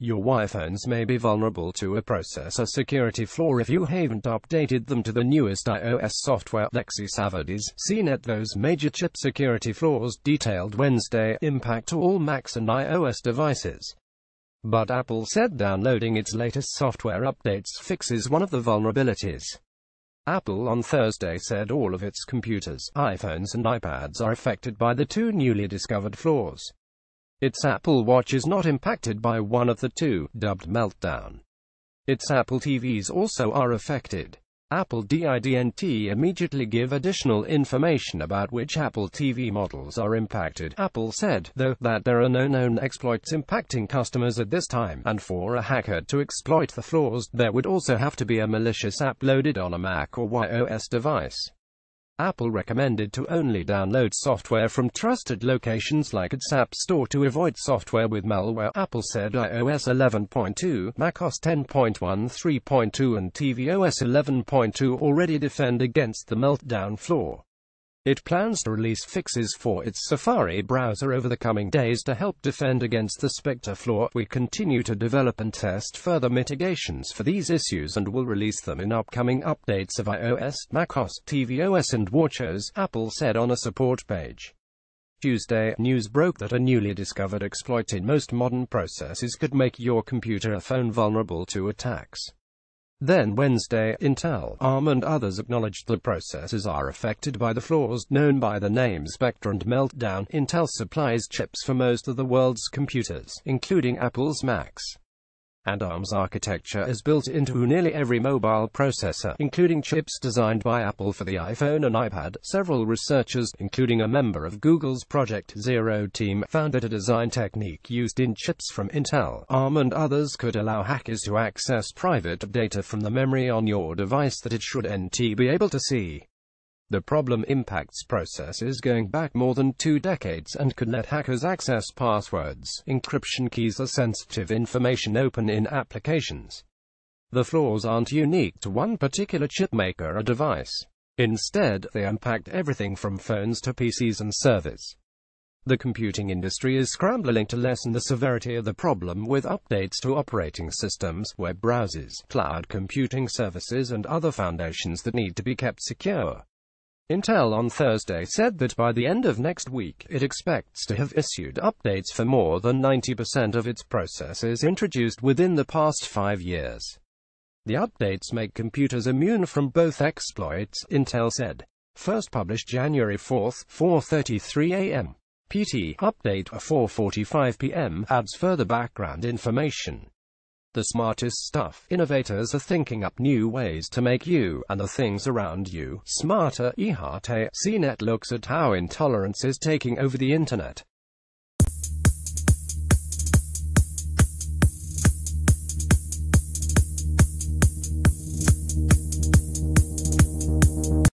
Your Wi-Phones may be vulnerable to a processor security flaw if you haven't updated them to the newest iOS software. Lexi Savard is seen at those major chip security flaws detailed Wednesday impact all Macs and iOS devices. But Apple said downloading its latest software updates fixes one of the vulnerabilities. Apple on Thursday said all of its computers, iPhones and iPads are affected by the two newly discovered flaws. Its Apple Watch is not impacted by one of the two, dubbed meltdown. Its Apple TVs also are affected. Apple DIDNT immediately give additional information about which Apple TV models are impacted. Apple said, though, that there are no known exploits impacting customers at this time, and for a hacker to exploit the flaws, there would also have to be a malicious app loaded on a Mac or iOS device. Apple recommended to only download software from trusted locations like its App Store to avoid software with malware. Apple said iOS 11.2, macOS 10.1, 3.2 and tvOS 11.2 already defend against the meltdown flaw. It plans to release fixes for its Safari browser over the coming days to help defend against the Spectre flaw. We continue to develop and test further mitigations for these issues and will release them in upcoming updates of iOS, macOS, tvOS and watchOS, Apple said on a support page. Tuesday, news broke that a newly discovered exploit in most modern processes could make your computer or phone vulnerable to attacks. Then Wednesday, Intel, ARM and others acknowledged the processes are affected by the flaws known by the name Spectre and Meltdown. Intel supplies chips for most of the world's computers, including Apple's Macs and ARM's architecture is built into nearly every mobile processor, including chips designed by Apple for the iPhone and iPad. Several researchers, including a member of Google's Project Zero team, found that a design technique used in chips from Intel, ARM and others could allow hackers to access private data from the memory on your device that it should NT be able to see. The problem impacts processes going back more than two decades and could let hackers access passwords, encryption keys or sensitive information open in applications. The flaws aren't unique to one particular chipmaker or device. Instead, they impact everything from phones to PCs and servers. The computing industry is scrambling to lessen the severity of the problem with updates to operating systems, web browsers, cloud computing services and other foundations that need to be kept secure. Intel on Thursday said that by the end of next week, it expects to have issued updates for more than 90% of its processors introduced within the past five years. The updates make computers immune from both exploits, Intel said. First published January 4, 4.33 a.m. PT, update 4.45 p.m., adds further background information. The smartest stuff. Innovators are thinking up new ways to make you and the things around you smarter. Ihate. CNET looks at how intolerance is taking over the internet.